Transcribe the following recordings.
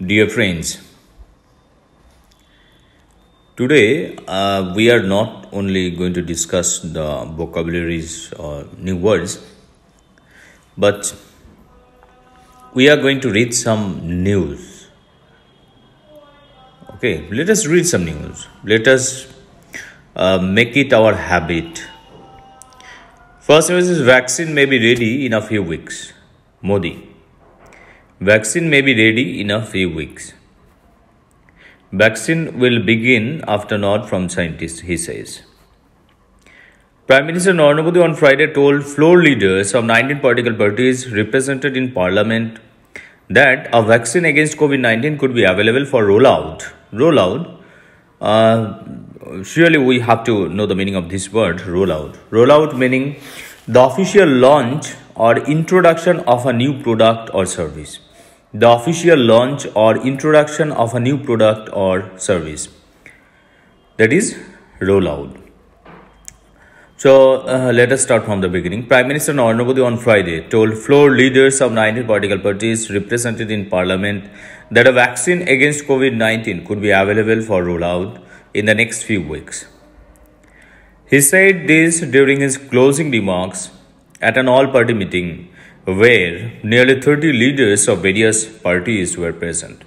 Dear friends, today uh, we are not only going to discuss the vocabularies or new words, but we are going to read some news. Okay, let us read some news. Let us uh, make it our habit. First news is vaccine may be ready in a few weeks. Modi. Vaccine may be ready in a few weeks. Vaccine will begin after nod from scientists, he says. Prime Minister Narendra Modi on Friday told floor leaders of 19 political parties represented in parliament that a vaccine against COVID-19 could be available for rollout. Rollout. Uh, surely we have to know the meaning of this word rollout. Rollout meaning the official launch or introduction of a new product or service the official launch or introduction of a new product or service. That is rollout. So uh, let us start from the beginning. Prime Minister Narendra Modi on Friday told floor leaders of 19 political parties represented in parliament that a vaccine against COVID-19 could be available for rollout in the next few weeks. He said this during his closing remarks at an all-party meeting where nearly 30 leaders of various parties were present.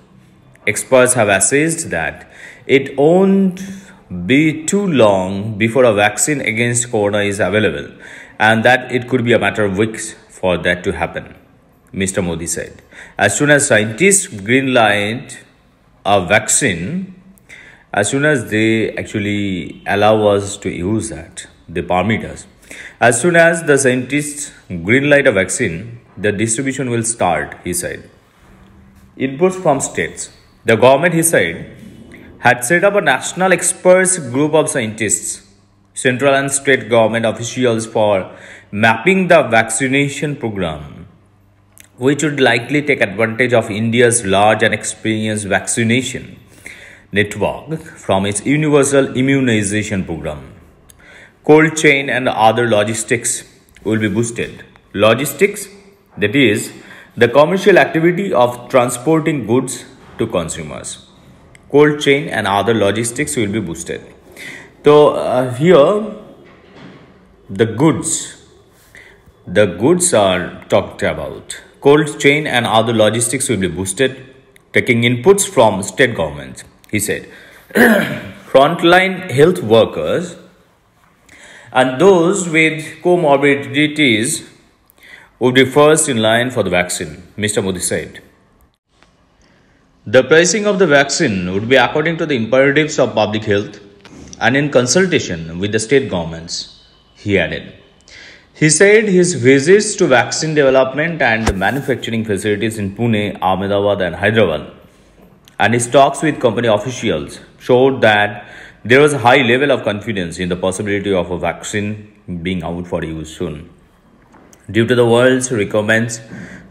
Experts have assessed that it won't be too long before a vaccine against corona is available and that it could be a matter of weeks for that to happen, Mr. Modi said. As soon as scientists greenlight a vaccine, as soon as they actually allow us to use that, they permit us, as soon as the scientists greenlight a vaccine, the distribution will start, he said. Inputs from states. The government, he said, had set up a national experts group of scientists, central and state government officials for mapping the vaccination program, which would likely take advantage of India's large and experienced vaccination network from its universal immunization program cold chain and other logistics will be boosted. Logistics, that is, the commercial activity of transporting goods to consumers. Cold chain and other logistics will be boosted. So uh, here, the goods, the goods are talked about. Cold chain and other logistics will be boosted, taking inputs from state governments. He said, frontline health workers and those with comorbidities would be first in line for the vaccine, Mr. Modi said. The pricing of the vaccine would be according to the imperatives of public health and in consultation with the state governments, he added. He said his visits to vaccine development and manufacturing facilities in Pune, Ahmedabad, and Hyderabad, and his talks with company officials showed that there was a high level of confidence in the possibility of a vaccine being out for use soon. Due to the world's requirements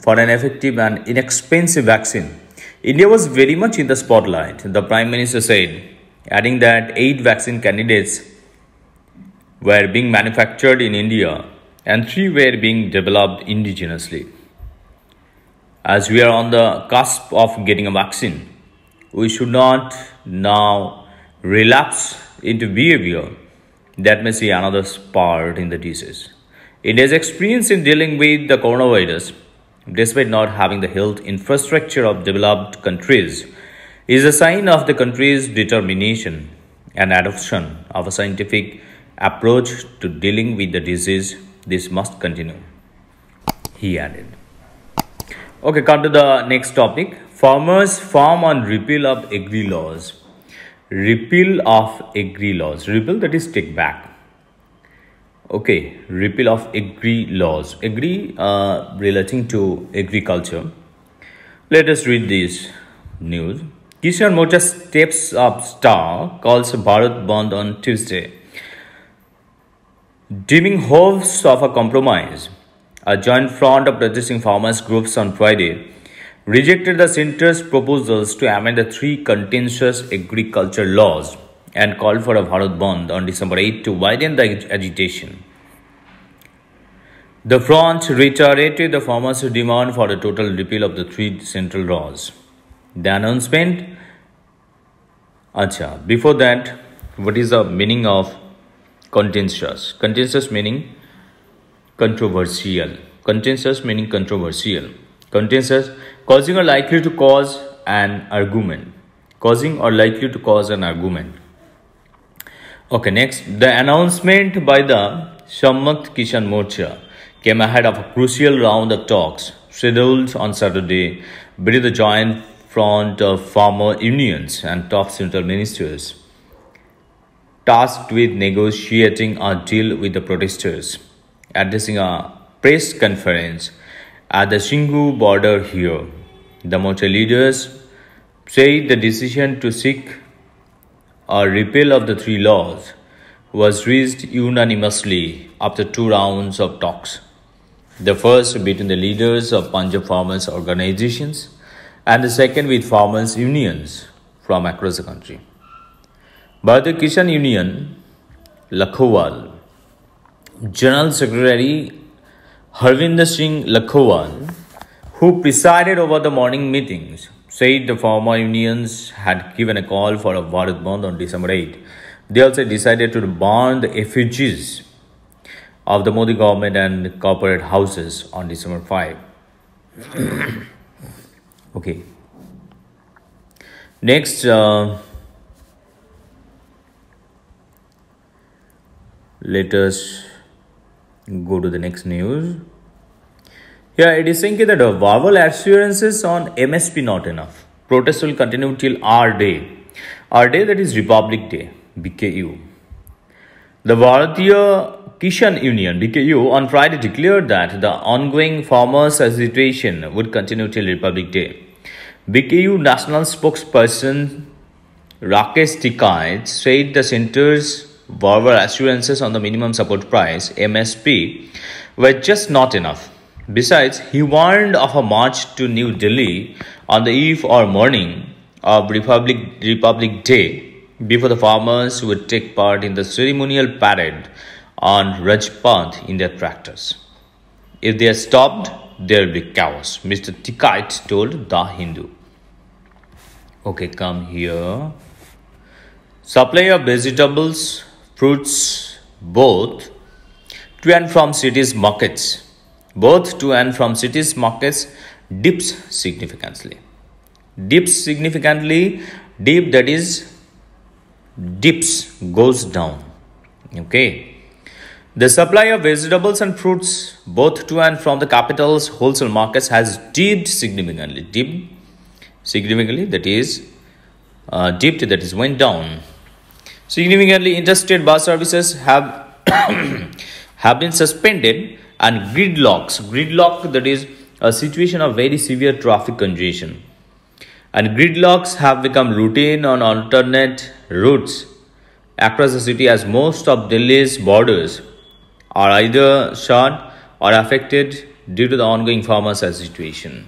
for an effective and inexpensive vaccine, India was very much in the spotlight, the Prime Minister said, adding that eight vaccine candidates were being manufactured in India and three were being developed indigenously. As we are on the cusp of getting a vaccine, we should not now relapse into behavior that may see another spurt in the disease. India's experience in dealing with the coronavirus, despite not having the health infrastructure of developed countries, is a sign of the country's determination and adoption of a scientific approach to dealing with the disease. This must continue, he added. Okay, come to the next topic. Farmers farm on repeal of agri laws repeal of agri laws repeal that is take back okay repeal of agri laws agri uh, relating to agriculture let us read this news Kishan Mota steps up star calls Bharat Bond on Tuesday deeming hopes of a compromise a joint front of protesting farmers groups on Friday rejected the center's proposals to amend the three contentious agriculture laws and called for a Bharat Bond on December 8 to widen the agitation. The front reiterated the farmers' demand for a total repeal of the three central laws. The announcement. Acha, before that, what is the meaning of contentious? Contentious meaning controversial. Contentious meaning controversial. Contentious Causing or likely to cause an argument. Causing or likely to cause an argument. Okay, next. The announcement by the Shammakt Kishan Morcha came ahead of a crucial round of talks scheduled on Saturday between the Joint Front of Farmer Unions and top central ministers tasked with negotiating a deal with the protesters. Addressing a press conference at the Xingu border here, the Mocha leaders say the decision to seek a repeal of the three laws was reached unanimously after two rounds of talks. The first between the leaders of Punjab farmers organizations and the second with farmers unions from across the country. Bharatiya Kishan Union, Lakhowal, General Secretary Harvinder Singh Lakhowal who presided over the morning meetings, said the former unions had given a call for a Bharat bond on December 8. They also decided to burn the effigies of the Modi government and corporate houses on December 5. okay. Next, uh, let us go to the next news it is saying that the verbal assurances on MSP not enough. Protests will continue till our day. Our day that is Republic Day, BKU. The Bharatiya Kishan Union, BKU, on Friday declared that the ongoing farmers' agitation would continue till Republic Day. BKU national spokesperson Rakesh Tikai said the center's verbal assurances on the minimum support price, MSP, were just not enough. Besides, he warned of a march to New Delhi on the eve or morning of Republic, Republic Day before the farmers would take part in the ceremonial parade on Rajpath in their tractors. If they are stopped, there will be chaos, Mr. Tikait told The Hindu. Okay, come here. Supply of vegetables, fruits, both to and from cities' markets both to and from cities markets dips significantly dips significantly dip that is dips goes down okay the supply of vegetables and fruits both to and from the capital's wholesale markets has dipped significantly dipped significantly that is uh, dipped that is went down significantly interstate bus services have have been suspended and gridlocks gridlock that is a situation of very severe traffic congestion and gridlocks have become routine on alternate routes across the city as most of Delhi's borders are either shut or affected due to the ongoing farmers situation.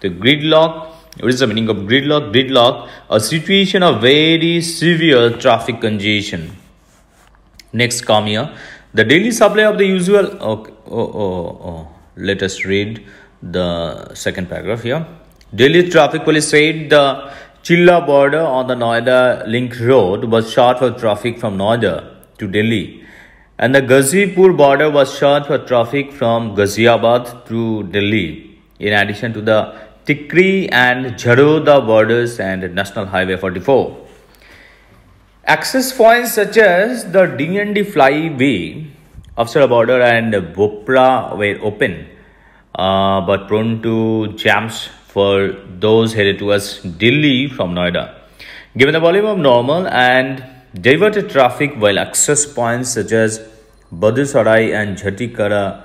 The gridlock, what is the meaning of gridlock? Gridlock, a situation of very severe traffic congestion. Next, come here. The daily supply of the usual, okay, oh, oh, oh. let us read the second paragraph here. Delhi Traffic Police said the Chilla border on the Noida Link Road was shut for traffic from Noida to Delhi, and the Ghaziepur border was shut for traffic from Ghaziabad to Delhi, in addition to the Tikri and Jharoda borders and National Highway 44. Access points such as the D and D flyway Afsar border and Bopra were open, uh, but prone to jams for those headed towards Delhi from Noida. Given the volume of normal and diverted traffic while access points such as Badisarai and Jhatikara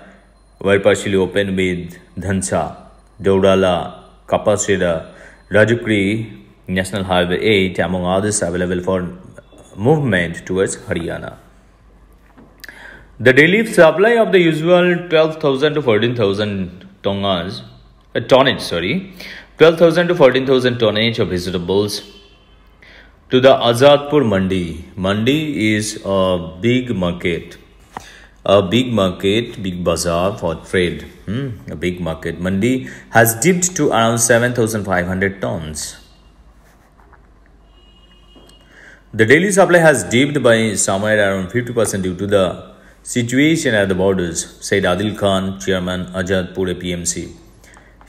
were partially open with Dhansa, Daudala, Kapasira, Rajukri, National Highway 8 among others available for movement towards Haryana. The daily supply of the usual 12,000 to 14,000 thousand tonnes, a uh, tonnage, sorry, 12,000 to 14,000 tonnage of vegetables to the Azadpur Mandi. Mandi is a big market, a big market, big bazaar for trade, hmm, a big market. Mandi has dipped to around 7,500 tons. The daily supply has dipped by somewhere around 50% due to the Situation at the borders, said Adil Khan, chairman Ajadpur PMC.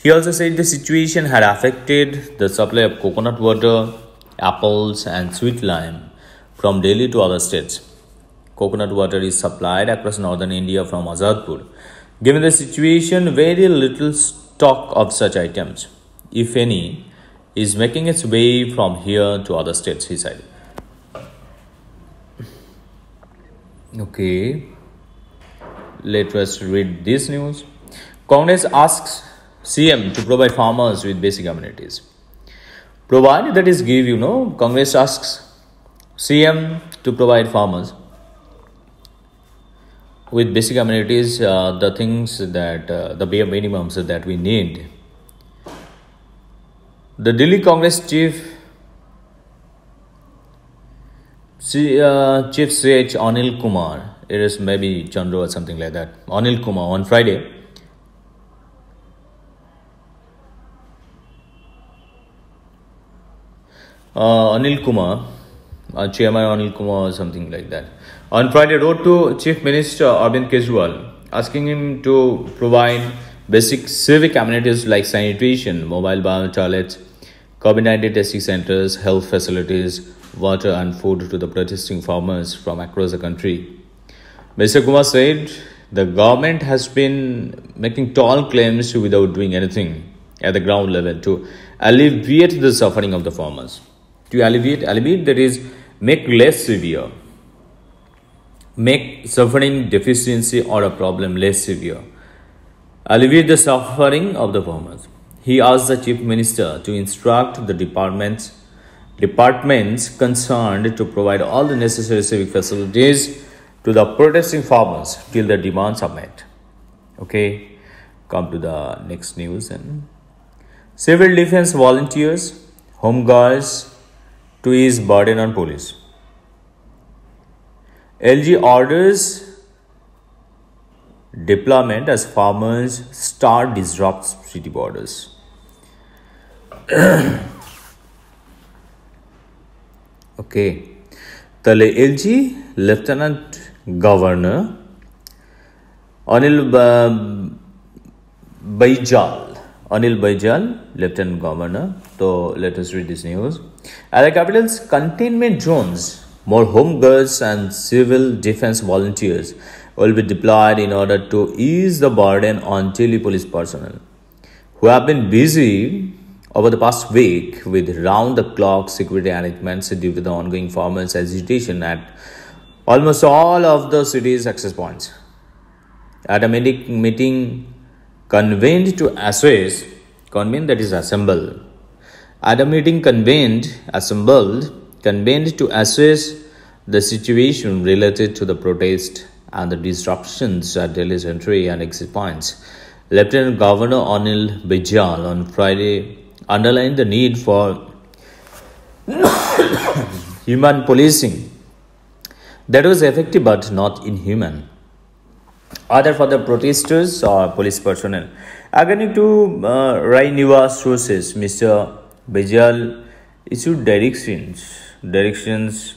He also said the situation had affected the supply of coconut water, apples, and sweet lime from Delhi to other states. Coconut water is supplied across northern India from Azadpur. Given the situation, very little stock of such items, if any, is making its way from here to other states, he said. Okay. Let us read this news. Congress asks CM to provide farmers with basic amenities. Provide that is give, you know. Congress asks CM to provide farmers with basic amenities, uh, the things that uh, the bare minimums that we need. The Delhi Congress chief C, uh, Chief CH Anil Kumar it is maybe Chandra or something like that. Anil Kumar on Friday. Uh, Anil Kumar, uh, Chairman Anil Kumar or something like that. On Friday, wrote to Chief Minister Arvind Kejriwal asking him to provide basic civic amenities like sanitation, mobile bar toilets, COVID-19 testing centers, health facilities, water and food to the protesting farmers from across the country. Mr. Kumar said the government has been making tall claims without doing anything at the ground level to alleviate the suffering of the farmers. To alleviate, alleviate that is make less severe, make suffering deficiency or a problem less severe, alleviate the suffering of the farmers. He asked the chief minister to instruct the departments departments concerned to provide all the necessary civic facilities to the protesting farmers till the demands are met. Okay, come to the next news and civil defense volunteers, home guards to ease burden on police. LG orders deployment as farmers start disrupts city borders. okay. তাহলে LG Lieutenant governor. Anil Baijal, Anil Baijal, Lieutenant Governor. So let us read this news. At the capital's containment zones, more home guards and civil defense volunteers will be deployed in order to ease the burden on Delhi police personnel who have been busy over the past week with round the clock security arrangements due to the ongoing farmers' agitation at almost all of the city's access points. At a meeting convened to assess convened that is assemble. At a meeting convened, assembled, convened to assess the situation related to the protest and the disruptions at Delhi's entry and exit points. Lieutenant Governor Anil Bijal on Friday underlined the need for human policing that was effective but not inhuman. Other further protesters or police personnel. According to uh, Rainiwa sources, Mr. Bejal issued directions, directions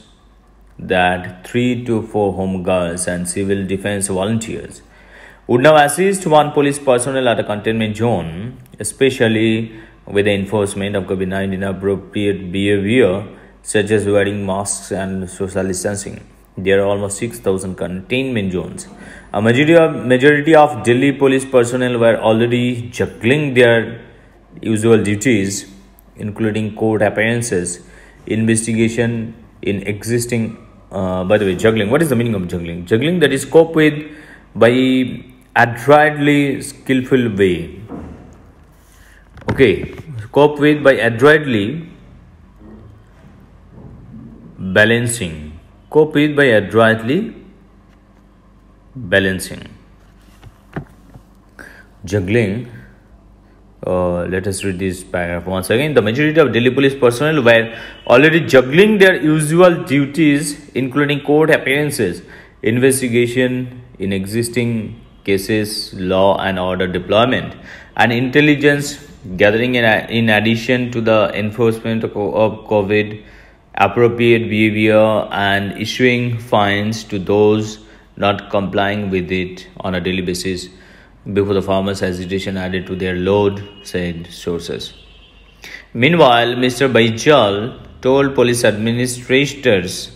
that three to four home guards and civil defense volunteers would now assist one police personnel at a containment zone, especially with the enforcement of COVID 19 appropriate behavior, such as wearing masks and social distancing. There are almost 6,000 containment zones. A majority of, majority of Delhi police personnel were already juggling their usual duties, including court appearances, investigation in existing. Uh, by the way, juggling. What is the meaning of juggling? Juggling that is cope with by adroitly skillful way. Okay, cope with by adroitly balancing copied by adroitly balancing. Juggling. Uh, let us read this paragraph once again. The majority of Delhi police personnel were already juggling their usual duties, including court appearances, investigation in existing cases, law and order deployment, and intelligence gathering in, in addition to the enforcement of COVID appropriate behavior and issuing fines to those not complying with it on a daily basis before the farmer's hesitation added to their load, said sources. Meanwhile, Mr. Baijal told police administrators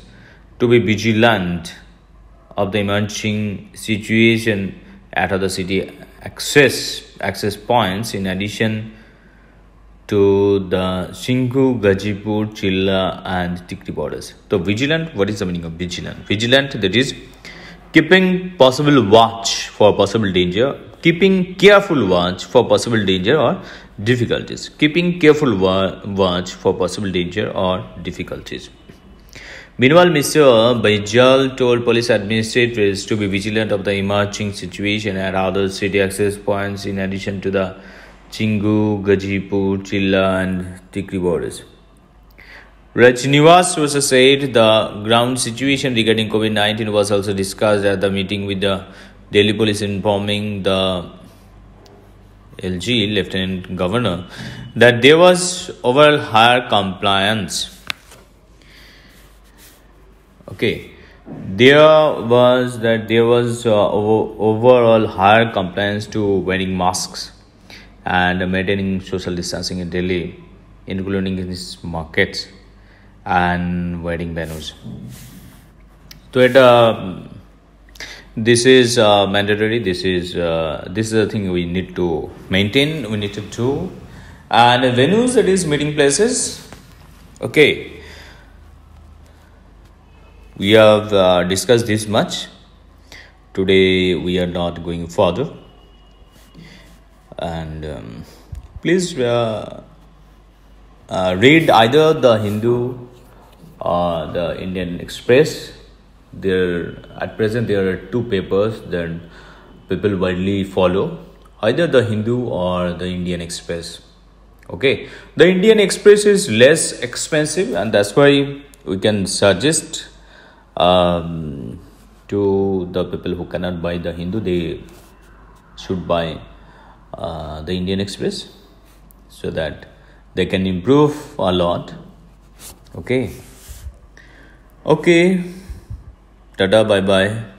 to be vigilant of the emerging situation at other city access access points in addition to the Singhu, Gajipur, Chilla and Tikri borders. So vigilant, what is the meaning of vigilant? Vigilant that is keeping possible watch for possible danger, keeping careful watch for possible danger or difficulties, keeping careful wa watch for possible danger or difficulties. Meanwhile, Mr. Bajal told police administrators to be vigilant of the emerging situation at other city access points in addition to the Chingu, Gajipur, Chilla, and Tikri borders. Rajnivas also said the ground situation regarding COVID 19 was also discussed at the meeting with the Delhi police, informing the LG, Lieutenant Governor, that there was overall higher compliance. Okay, there was that there was uh, overall higher compliance to wearing masks and maintaining social distancing in Delhi, including in its markets and wedding venues. So it, uh, this is uh, mandatory. This is uh, this is the thing we need to maintain. We need to do, and venues that is meeting places. Okay, we have uh, discussed this much. Today we are not going further and um, please uh, uh, read either the Hindu or the Indian Express. There at present there are two papers that people widely follow, either the Hindu or the Indian Express. Okay, the Indian Express is less expensive, and that's why we can suggest um, to the people who cannot buy the Hindu they should buy uh, the Indian Express so that they can improve a lot. Okay. Okay. Tada, bye bye.